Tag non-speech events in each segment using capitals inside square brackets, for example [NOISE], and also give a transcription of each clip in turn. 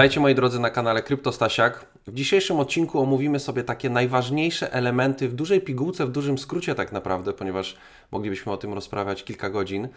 Witajcie moi drodzy na kanale Kryptostasiak. W dzisiejszym odcinku omówimy sobie takie najważniejsze elementy w dużej pigułce, w dużym skrócie tak naprawdę, ponieważ moglibyśmy o tym rozprawiać kilka godzin.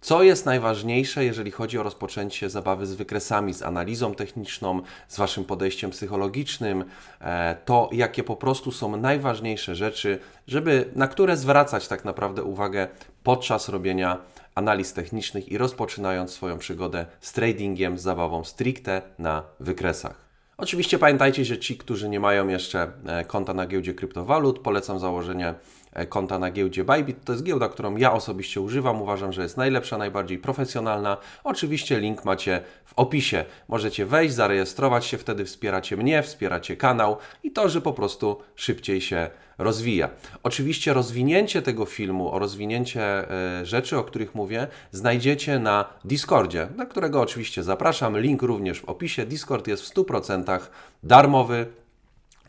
Co jest najważniejsze, jeżeli chodzi o rozpoczęcie zabawy z wykresami, z analizą techniczną, z waszym podejściem psychologicznym, e, to jakie po prostu są najważniejsze rzeczy, żeby na które zwracać tak naprawdę uwagę podczas robienia analiz technicznych i rozpoczynając swoją przygodę z tradingiem z zabawą stricte na wykresach. Oczywiście pamiętajcie, że ci, którzy nie mają jeszcze e, konta na giełdzie kryptowalut, polecam założenie E, konta na giełdzie Bybit. To jest giełda, którą ja osobiście używam. Uważam, że jest najlepsza, najbardziej profesjonalna. Oczywiście link macie w opisie. Możecie wejść, zarejestrować się, wtedy wspieracie mnie, wspieracie kanał i to, że po prostu szybciej się rozwija. Oczywiście rozwinięcie tego filmu, o rozwinięcie e, rzeczy, o których mówię, znajdziecie na Discordzie, na którego oczywiście zapraszam. Link również w opisie. Discord jest w 100% darmowy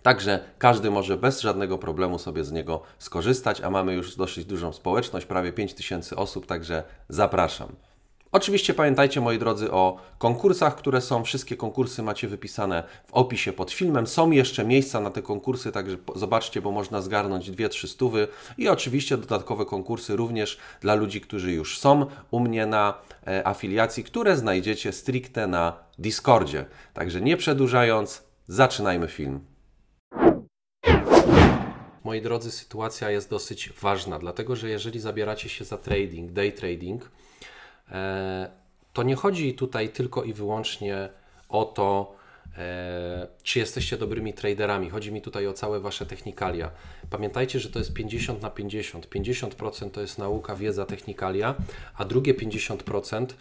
Także każdy może bez żadnego problemu sobie z niego skorzystać, a mamy już dosyć dużą społeczność, prawie 5000 osób, także zapraszam. Oczywiście pamiętajcie, moi drodzy, o konkursach, które są. Wszystkie konkursy macie wypisane w opisie pod filmem. Są jeszcze miejsca na te konkursy, także zobaczcie, bo można zgarnąć 2-3 stówy. I oczywiście dodatkowe konkursy również dla ludzi, którzy już są u mnie na e, afiliacji, które znajdziecie stricte na Discordzie. Także nie przedłużając, zaczynajmy film moi drodzy, sytuacja jest dosyć ważna, dlatego że jeżeli zabieracie się za trading, day trading, e, to nie chodzi tutaj tylko i wyłącznie o to, e, czy jesteście dobrymi traderami. Chodzi mi tutaj o całe wasze technikalia. Pamiętajcie, że to jest 50 na 50. 50% to jest nauka, wiedza, technikalia, a drugie 50%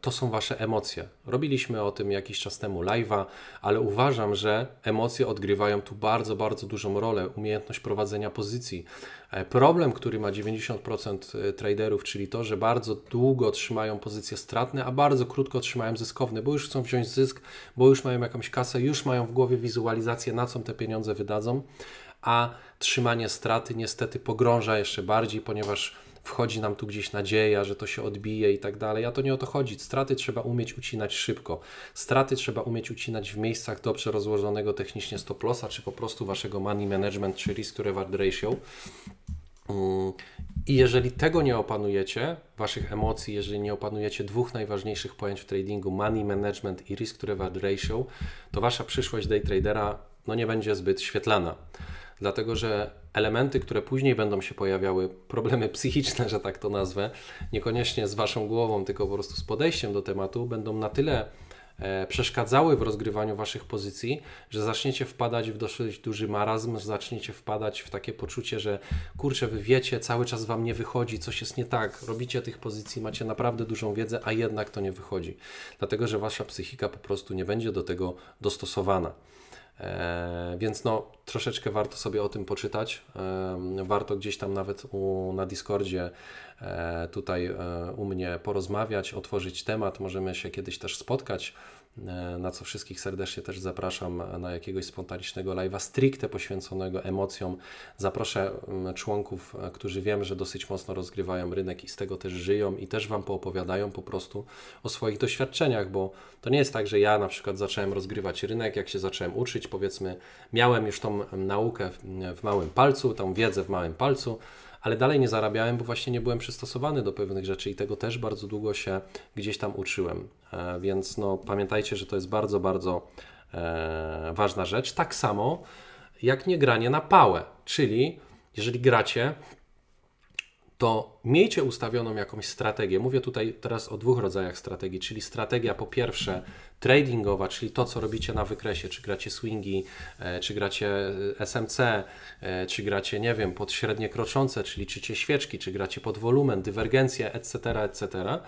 to są Wasze emocje. Robiliśmy o tym jakiś czas temu live'a, ale uważam, że emocje odgrywają tu bardzo, bardzo dużą rolę. Umiejętność prowadzenia pozycji. E, problem, który ma 90% e, traderów, czyli to, że bardzo długo trzymają pozycje stratne, a bardzo krótko trzymają zyskowne, bo już chcą wziąć zysk, bo już mają jakąś kasę, już mają w głowie wizualizację, na co te pieniądze wydadzą, a trzymanie straty niestety pogrąża jeszcze bardziej, ponieważ wchodzi nam tu gdzieś nadzieja, że to się odbije i tak dalej, a to nie o to chodzi. Straty trzeba umieć ucinać szybko. Straty trzeba umieć ucinać w miejscach dobrze rozłożonego technicznie stop lossa, czy po prostu waszego money management, czy risk to reward ratio. Mm. I jeżeli tego nie opanujecie, waszych emocji, jeżeli nie opanujecie dwóch najważniejszych pojęć w tradingu, money management i risk to reward ratio, to wasza przyszłość day tradera no, nie będzie zbyt świetlana dlatego że elementy, które później będą się pojawiały, problemy psychiczne, że tak to nazwę, niekoniecznie z waszą głową, tylko po prostu z podejściem do tematu, będą na tyle e, przeszkadzały w rozgrywaniu waszych pozycji, że zaczniecie wpadać w dosyć duży marazm, zaczniecie wpadać w takie poczucie, że kurczę, wy wiecie, cały czas wam nie wychodzi, coś jest nie tak, robicie tych pozycji, macie naprawdę dużą wiedzę, a jednak to nie wychodzi. Dlatego, że wasza psychika po prostu nie będzie do tego dostosowana. E, więc no, troszeczkę warto sobie o tym poczytać. E, warto gdzieś tam nawet u, na Discordzie e, tutaj u mnie porozmawiać, otworzyć temat. Możemy się kiedyś też spotkać E, na co wszystkich serdecznie też zapraszam e, na jakiegoś spontanicznego live'a stricte poświęconego emocjom. Zaproszę członków, e, którzy wiem, że dosyć mocno rozgrywają rynek i z tego też żyją i też Wam poopowiadają po prostu o swoich doświadczeniach, bo to nie jest tak, że ja na przykład zacząłem rozgrywać rynek, jak się zacząłem uczyć, powiedzmy, miałem już tą naukę w małym palcu, tą wiedzę w małym palcu, ale dalej nie zarabiałem, bo właśnie nie byłem przystosowany do pewnych rzeczy i tego też bardzo długo się gdzieś tam uczyłem. E, więc no, pamiętajcie, że to jest bardzo, bardzo e, ważna rzecz. Tak samo jak nie granie na pałę, czyli jeżeli gracie, to miejcie ustawioną jakąś strategię. Mówię tutaj teraz o dwóch rodzajach strategii, czyli strategia po pierwsze tradingowa, czyli to, co robicie na wykresie, czy gracie swingi, e, czy gracie e, SMC, e, czy gracie, nie wiem, pod średnie kroczące, czy liczycie świeczki, czy gracie pod wolumen, dywergencję, etc., etc.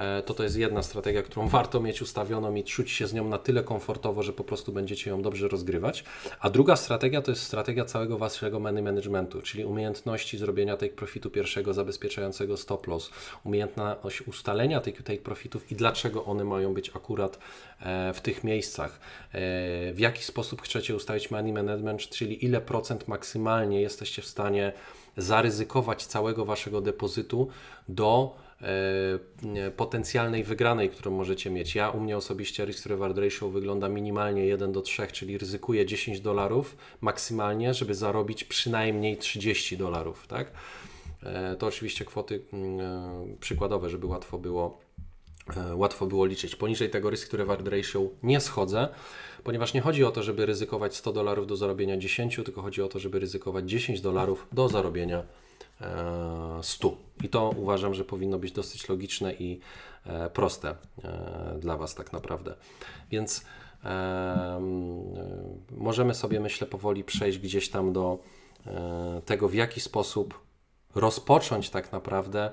E, to to jest jedna strategia, którą [LAUGHS] warto mieć ustawioną i czuć się z nią na tyle komfortowo, że po prostu będziecie ją dobrze rozgrywać. A druga strategia to jest strategia całego waszego money managementu, czyli umiejętności zrobienia take profitu pierwszego zabezpieczającego stop loss, umiejętność ustalenia tych take profitów i dlaczego one mają być akurat e, w tych miejscach. E, w jaki sposób chcecie ustalić money management, czyli ile procent maksymalnie jesteście w stanie zaryzykować całego waszego depozytu do E, potencjalnej wygranej, którą możecie mieć. Ja u mnie osobiście risk reward ratio wygląda minimalnie 1 do 3, czyli ryzykuję 10 dolarów maksymalnie, żeby zarobić przynajmniej 30 dolarów, tak? E, to oczywiście kwoty mm, e, przykładowe, żeby łatwo było łatwo było liczyć. Poniżej tego risk reward ratio nie schodzę, ponieważ nie chodzi o to, żeby ryzykować 100 dolarów do zarobienia 10, tylko chodzi o to, żeby ryzykować 10 dolarów do zarobienia 100. E, I to uważam, że powinno być dosyć logiczne i e, proste e, dla Was tak naprawdę. Więc możemy sobie, myślę, powoli przejść gdzieś tam do tego, w jaki sposób rozpocząć tak naprawdę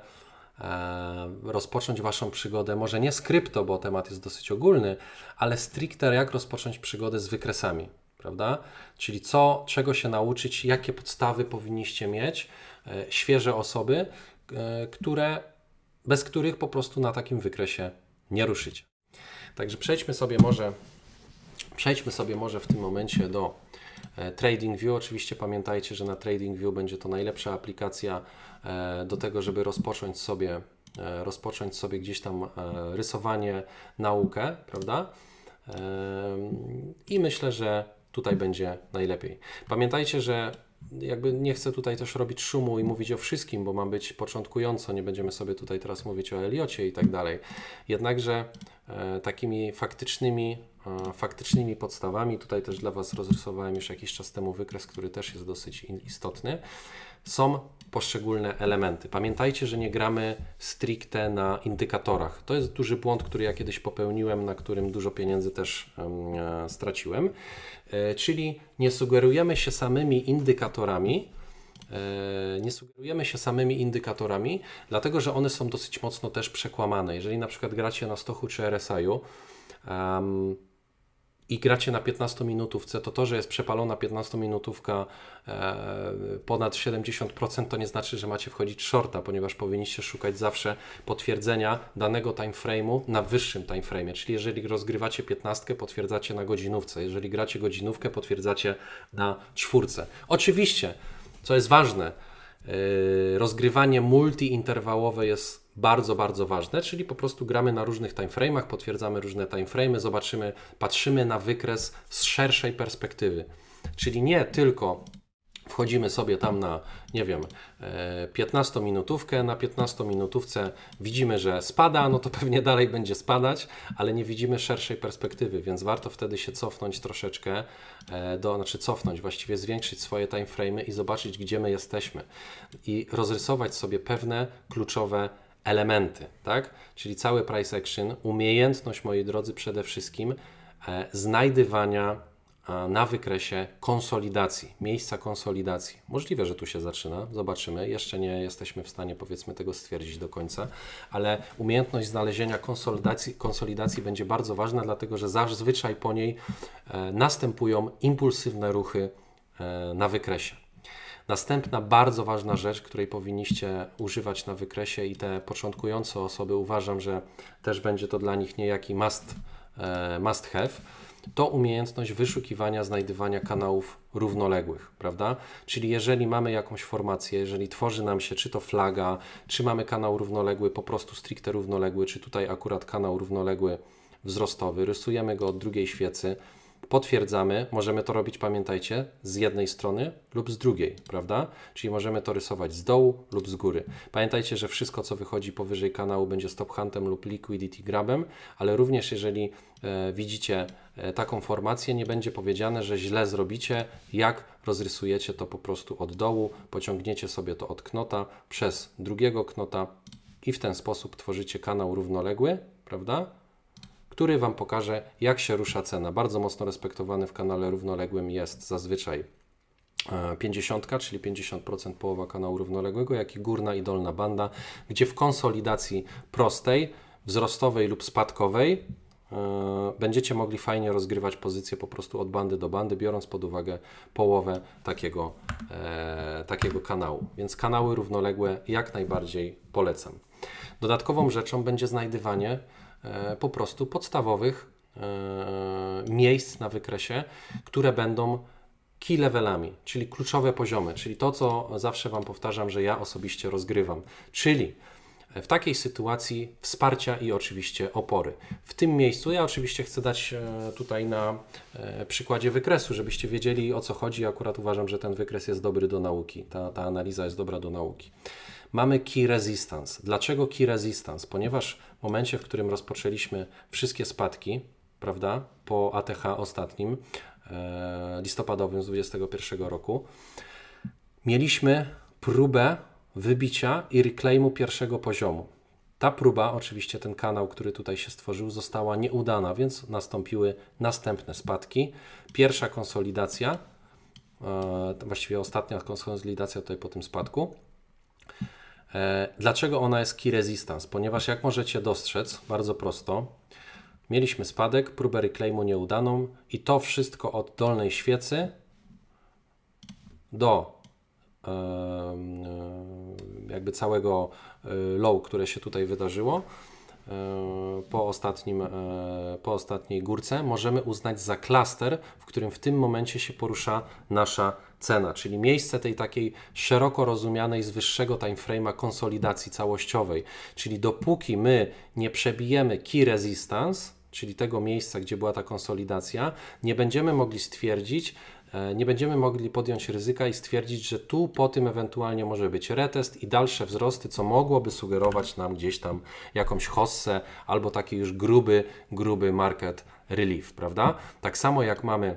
rozpocząć Waszą przygodę, może nie z krypto, bo temat jest dosyć ogólny, ale stricte jak rozpocząć przygodę z wykresami, prawda? Czyli co, czego się nauczyć, jakie podstawy powinniście mieć, E, świeże osoby, e, które, bez których po prostu na takim wykresie nie ruszycie. Także przejdźmy sobie może, przejdźmy sobie może w tym momencie do e, TradingView. Oczywiście pamiętajcie, że na TradingView będzie to najlepsza aplikacja do tego, żeby rozpocząć sobie, rozpocząć sobie gdzieś tam rysowanie, naukę, prawda? I myślę, że tutaj będzie najlepiej. Pamiętajcie, że jakby nie chcę tutaj też robić szumu i mówić o wszystkim, bo mam być początkująco, nie będziemy sobie tutaj teraz mówić o Eliocie i tak dalej. Jednakże E, takimi faktycznymi, e, faktycznymi podstawami. Tutaj też dla Was rozrysowałem już jakiś czas temu wykres, który też jest dosyć istotny. Są poszczególne elementy. Pamiętajcie, że nie gramy stricte na indykatorach. To jest duży błąd, który ja kiedyś popełniłem, na którym dużo pieniędzy też e, straciłem. Czyli nie sugerujemy się samymi indykatorami, E, nie sugerujemy się samymi indykatorami, dlatego że one są dosyć mocno też przekłamane. Jeżeli na przykład gracie na Stochu czy RSI-u, um, i gracie na 15 minutówce, to to, że jest przepalona 15 minutówka e, ponad 70%, to nie znaczy, że macie wchodzić shorta, ponieważ powinniście szukać zawsze potwierdzenia danego time frame'u na wyższym time frame'ie. Czyli jeżeli rozgrywacie 15, potwierdzacie na godzinówce, jeżeli gracie godzinówkę, potwierdzacie na czwórce. Oczywiście co jest ważne, e, rozgrywanie multi-interwałowe jest bardzo, bardzo ważne, czyli po prostu gramy na różnych timeframe'ach, potwierdzamy różne timeframe'y, zobaczymy, patrzymy na wykres z szerszej perspektywy. Czyli nie tylko wchodzimy sobie tam na, nie wiem, 15 e, minutówkę, na 15 minutówce widzimy, że spada, no to pewnie dalej będzie spadać, ale nie widzimy szerszej perspektywy, więc warto wtedy się cofnąć troszeczkę, E, do, znaczy cofnąć, właściwie zwiększyć swoje timeframe'y i zobaczyć, gdzie my jesteśmy i rozrysować sobie pewne kluczowe elementy, tak? Czyli cały price action, umiejętność, moi drodzy, przede wszystkim e, znajdywania na wykresie konsolidacji, miejsca konsolidacji. Możliwe, że tu się zaczyna, zobaczymy. Jeszcze nie jesteśmy w stanie powiedzmy tego stwierdzić do końca, ale umiejętność znalezienia konsolidacji, konsolidacji będzie bardzo ważna, dlatego że zazwyczaj po niej e, następują impulsywne ruchy e, na wykresie. Następna bardzo ważna rzecz, której powinniście używać na wykresie i te początkujące osoby uważam, że też będzie to dla nich niejaki must, e, must have, to umiejętność wyszukiwania, znajdywania kanałów równoległych, prawda? Czyli jeżeli mamy jakąś formację, jeżeli tworzy nam się czy to flaga, czy mamy kanał równoległy, po prostu stricte równoległy, czy tutaj akurat kanał równoległy wzrostowy, rysujemy go od drugiej świecy, potwierdzamy, możemy to robić, pamiętajcie, z jednej strony lub z drugiej, prawda? Czyli możemy to rysować z dołu lub z góry. Pamiętajcie, że wszystko, co wychodzi powyżej kanału będzie stop huntem lub liquidity grabem, ale również jeżeli e, widzicie e, taką formację, nie będzie powiedziane, że źle zrobicie, jak rozrysujecie to po prostu od dołu, pociągniecie sobie to od knota przez drugiego knota i w ten sposób tworzycie kanał równoległy, prawda? który Wam pokaże, jak się rusza cena. Bardzo mocno respektowany w kanale równoległym jest zazwyczaj 50, e, czyli 50% połowa kanału równoległego, jak i górna i dolna banda, gdzie w konsolidacji prostej, wzrostowej lub spadkowej e, będziecie mogli fajnie rozgrywać pozycję po prostu od bandy do bandy, biorąc pod uwagę połowę takiego, e, takiego kanału. Więc kanały równoległe jak najbardziej polecam. Dodatkową rzeczą będzie znajdywanie E, po prostu podstawowych e, miejsc na wykresie, które będą key levelami, czyli kluczowe poziomy, czyli to, co zawsze Wam powtarzam, że ja osobiście rozgrywam. Czyli w takiej sytuacji wsparcia i oczywiście opory. W tym miejscu ja oczywiście chcę dać e, tutaj na e, przykładzie wykresu, żebyście wiedzieli o co chodzi. Akurat uważam, że ten wykres jest dobry do nauki, ta, ta analiza jest dobra do nauki. Mamy key resistance. Dlaczego key resistance? Ponieważ w momencie, w którym rozpoczęliśmy wszystkie spadki, prawda, po ATH ostatnim, e, listopadowym z 2021 roku, mieliśmy próbę wybicia i reclaimu pierwszego poziomu. Ta próba, oczywiście ten kanał, który tutaj się stworzył, została nieudana, więc nastąpiły następne spadki. Pierwsza konsolidacja, e, właściwie ostatnia konsolidacja tutaj po tym spadku. E, dlaczego ona jest key resistance? Ponieważ jak możecie dostrzec, bardzo prosto, mieliśmy spadek, próbę reclaimu nieudaną i to wszystko od dolnej świecy do E, jakby całego e, low, które się tutaj wydarzyło e, po, ostatnim, po ostatniej górce, możemy uznać za klaster, w którym w tym momencie się porusza nasza cena, czyli miejsce tej takiej szeroko rozumianej z wyższego timeframe'a konsolidacji całościowej. Czyli dopóki my nie przebijemy key resistance, czyli tego miejsca, gdzie była ta konsolidacja, nie będziemy mogli stwierdzić, E, nie będziemy mogli podjąć ryzyka i stwierdzić, że tu po tym ewentualnie może być retest i dalsze wzrosty, co mogłoby sugerować nam gdzieś tam jakąś hossę albo taki już gruby, gruby market relief, prawda? Tak samo jak mamy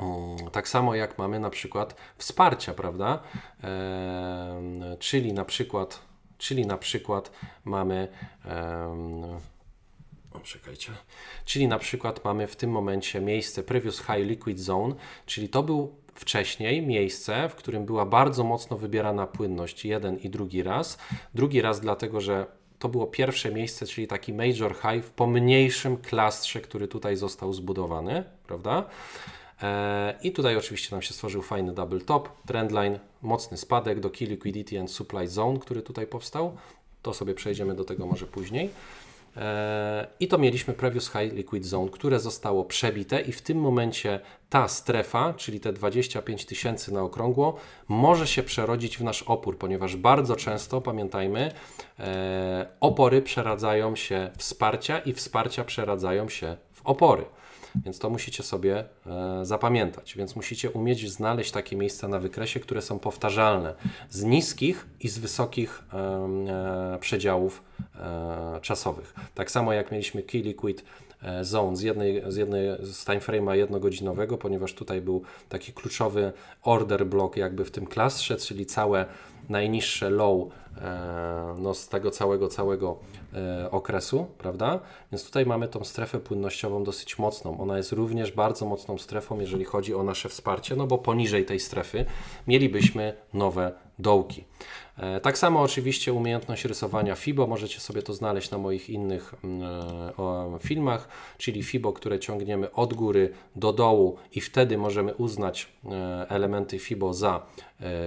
mm, tak samo jak mamy na przykład wsparcia, prawda? E, czyli na przykład, czyli na przykład mamy. O, Czyli na przykład mamy w tym momencie miejsce Previous High Liquid Zone, czyli to był wcześniej miejsce, w którym była bardzo mocno wybierana płynność jeden i drugi raz. Drugi raz dlatego, że to było pierwsze miejsce, czyli taki major high w pomniejszym klastrze, który tutaj został zbudowany, prawda? E, I tutaj oczywiście nam się stworzył fajny double top, trendline, mocny spadek do key liquidity and supply zone, który tutaj powstał. To sobie przejdziemy do tego może później. I to mieliśmy Previous High Liquid Zone, które zostało przebite i w tym momencie ta strefa, czyli te 25 tysięcy na okrągło, może się przerodzić w nasz opór, ponieważ bardzo często, pamiętajmy, e, opory przeradzają się w wsparcia i wsparcia przeradzają się w opory. Więc to musicie sobie e, zapamiętać. Więc musicie umieć znaleźć takie miejsca na wykresie, które są powtarzalne z niskich i z wysokich e, przedziałów e, czasowych. Tak samo jak mieliśmy Key Liquid zone z jednej, z jednej z timeframe'a jednogodzinowego, ponieważ tutaj był taki kluczowy order block jakby w tym klastrze, czyli całe najniższe low E, no, z tego całego, całego e, okresu, prawda? Więc tutaj mamy tą strefę płynnościową dosyć mocną. Ona jest również bardzo mocną strefą, jeżeli chodzi o nasze wsparcie, no bo poniżej tej strefy mielibyśmy nowe dołki. E, tak samo oczywiście umiejętność rysowania FIBO, możecie sobie to znaleźć na moich innych mm, filmach, czyli FIBO, które ciągniemy od góry do dołu i wtedy możemy uznać elementy FIBO za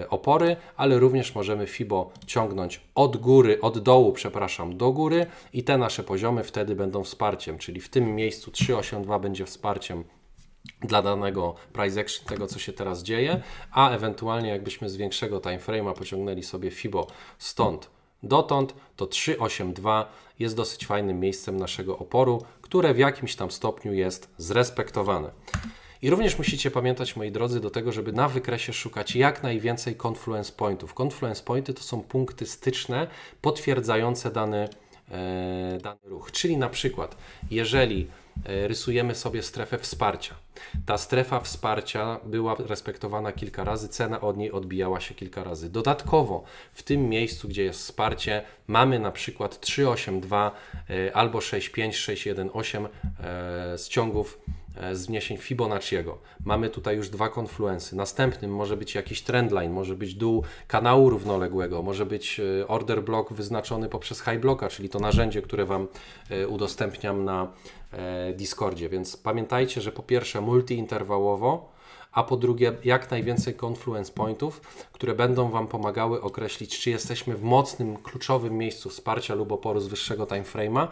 opory, ale również możemy FIBO ciągnąć od góry, od dołu, przepraszam, do góry i te nasze poziomy wtedy będą wsparciem, czyli w tym miejscu 382 będzie wsparciem dla danego price action, tego co się teraz dzieje, a ewentualnie jakbyśmy z większego time frame'a pociągnęli sobie FIBO stąd dotąd, to 382 jest dosyć fajnym miejscem naszego oporu, które w jakimś tam stopniu jest zrespektowane. I również musicie pamiętać, moi drodzy, do tego, żeby na wykresie szukać jak najwięcej confluence pointów. Confluence pointy to są punkty styczne potwierdzające dany, e, dany ruch. Czyli na przykład, jeżeli e, rysujemy sobie strefę wsparcia. Ta strefa wsparcia była respektowana kilka razy, cena od niej odbijała się kilka razy. Dodatkowo w tym miejscu, gdzie jest wsparcie, mamy na przykład 382 e, albo 6.5618 e, z ciągów E, z Fibonacciego. Mamy tutaj już dwa konfluencje. Następnym może być jakiś trendline, może być dół kanału równoległego, może być e, order block wyznaczony poprzez high blocka, czyli to narzędzie, które Wam e, udostępniam na Discordzie. Więc pamiętajcie, że po pierwsze multiinterwałowo, a po drugie jak najwięcej confluence pointów, które będą Wam pomagały określić, czy jesteśmy w mocnym, kluczowym miejscu wsparcia lub oporu z wyższego timeframe'a,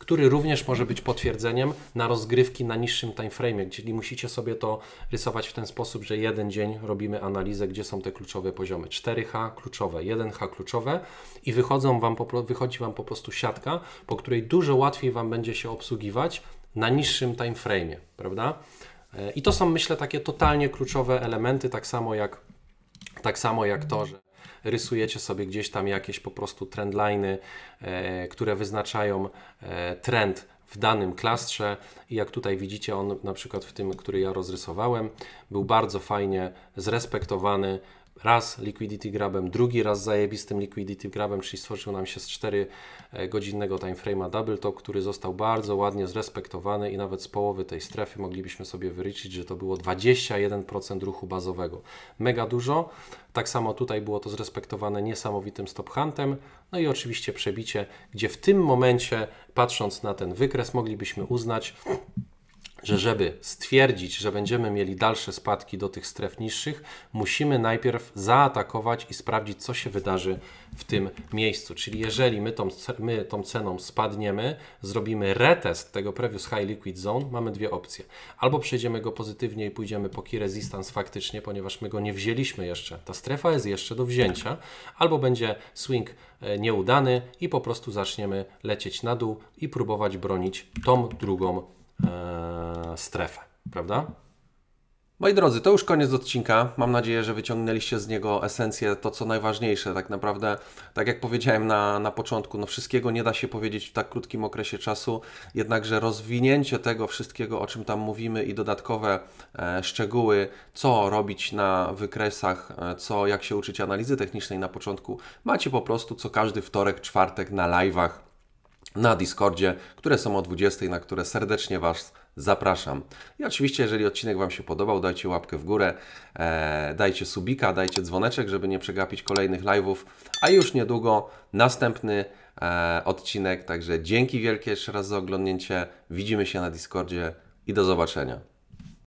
który również może być potwierdzeniem na rozgrywki na niższym timeframe, czyli musicie sobie to rysować w ten sposób, że jeden dzień robimy analizę, gdzie są te kluczowe poziomy. 4H kluczowe, 1H kluczowe i wychodzą wam po, wychodzi Wam po prostu siatka, po której dużo łatwiej Wam będzie się obsługiwać na niższym frame, prawda? E, I to są, myślę, takie totalnie kluczowe elementy, tak samo jak, tak samo jak to, że rysujecie sobie gdzieś tam jakieś po prostu trendliny, e, które wyznaczają e, trend w danym klastrze i jak tutaj widzicie on na przykład w tym, który ja rozrysowałem, był bardzo fajnie zrespektowany raz liquidity grabem, drugi raz zajebistym liquidity grabem, czyli stworzył nam się z 4 e, godzinnego timeframe'a double top, który został bardzo ładnie zrespektowany i nawet z połowy tej strefy moglibyśmy sobie wyliczyć, że to było 21% ruchu bazowego. Mega dużo. Tak samo tutaj było to zrespektowane niesamowitym stop huntem, no i oczywiście przebicie, gdzie w tym momencie, patrząc na ten wykres, moglibyśmy uznać, że żeby stwierdzić, że będziemy mieli dalsze spadki do tych stref niższych, musimy najpierw zaatakować i sprawdzić, co się wydarzy w tym miejscu. Czyli jeżeli my tą, my tą ceną spadniemy, zrobimy retest tego previous high liquid zone, mamy dwie opcje. Albo przejdziemy go pozytywnie i pójdziemy po key resistance faktycznie, ponieważ my go nie wzięliśmy jeszcze. Ta strefa jest jeszcze do wzięcia. Albo będzie swing e, nieudany i po prostu zaczniemy lecieć na dół i próbować bronić tą drugą E, strefę, prawda? Moi drodzy, to już koniec odcinka. Mam nadzieję, że wyciągnęliście z niego esencję, to co najważniejsze. Tak naprawdę, tak jak powiedziałem na, na początku, no wszystkiego nie da się powiedzieć w tak krótkim okresie czasu, jednakże rozwinięcie tego wszystkiego, o czym tam mówimy i dodatkowe e, szczegóły, co robić na wykresach, e, co jak się uczyć analizy technicznej na początku, macie po prostu co każdy wtorek, czwartek na live'ach na Discordzie, które są o 20, na które serdecznie Was zapraszam. I oczywiście, jeżeli odcinek Wam się podobał, dajcie łapkę w górę, e, dajcie subika, dajcie dzwoneczek, żeby nie przegapić kolejnych live'ów, a już niedługo następny e, odcinek. Także dzięki wielkie jeszcze raz za oglądnięcie. Widzimy się na Discordzie i do zobaczenia.